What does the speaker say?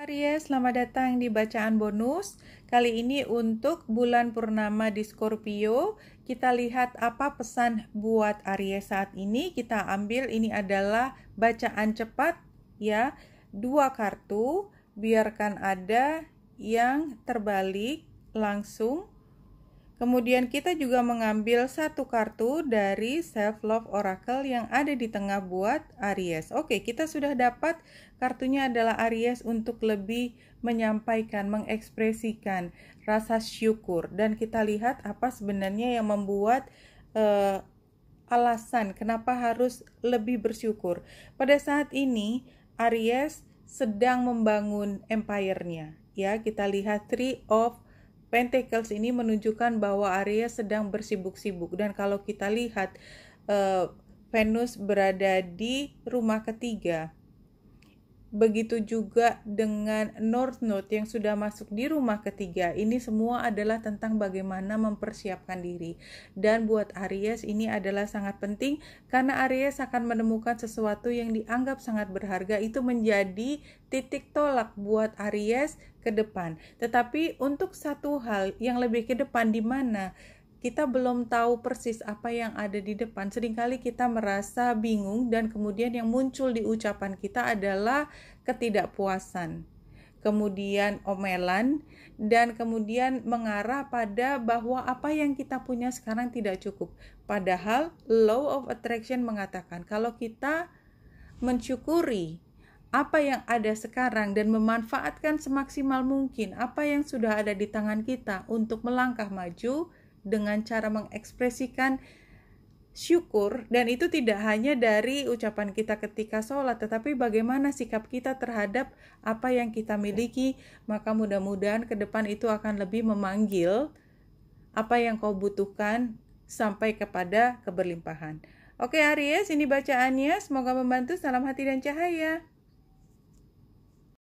Aries, selamat datang di bacaan bonus. Kali ini untuk bulan purnama di Scorpio, kita lihat apa pesan buat Aries saat ini. Kita ambil ini adalah bacaan cepat ya. Dua kartu, biarkan ada yang terbalik langsung Kemudian kita juga mengambil satu kartu dari Self Love Oracle yang ada di tengah buat Aries. Oke, kita sudah dapat kartunya adalah Aries untuk lebih menyampaikan, mengekspresikan rasa syukur. Dan kita lihat apa sebenarnya yang membuat uh, alasan kenapa harus lebih bersyukur. Pada saat ini Aries sedang membangun empire-nya. Ya, kita lihat Three of Pentacles ini menunjukkan bahwa Aries sedang bersibuk-sibuk dan kalau kita lihat uh, Venus berada di rumah ketiga Begitu juga dengan North Node yang sudah masuk di rumah ketiga. Ini semua adalah tentang bagaimana mempersiapkan diri. Dan buat Aries ini adalah sangat penting karena Aries akan menemukan sesuatu yang dianggap sangat berharga itu menjadi titik tolak buat Aries ke depan. Tetapi untuk satu hal yang lebih ke depan di mana kita belum tahu persis apa yang ada di depan. Seringkali kita merasa bingung dan kemudian yang muncul di ucapan kita adalah ketidakpuasan. Kemudian omelan dan kemudian mengarah pada bahwa apa yang kita punya sekarang tidak cukup. Padahal law of attraction mengatakan kalau kita mensyukuri apa yang ada sekarang dan memanfaatkan semaksimal mungkin apa yang sudah ada di tangan kita untuk melangkah maju, dengan cara mengekspresikan syukur dan itu tidak hanya dari ucapan kita ketika sholat tetapi bagaimana sikap kita terhadap apa yang kita miliki maka mudah-mudahan ke depan itu akan lebih memanggil apa yang kau butuhkan sampai kepada keberlimpahan. Oke Aries, ini bacaannya. Semoga membantu. Salam hati dan cahaya.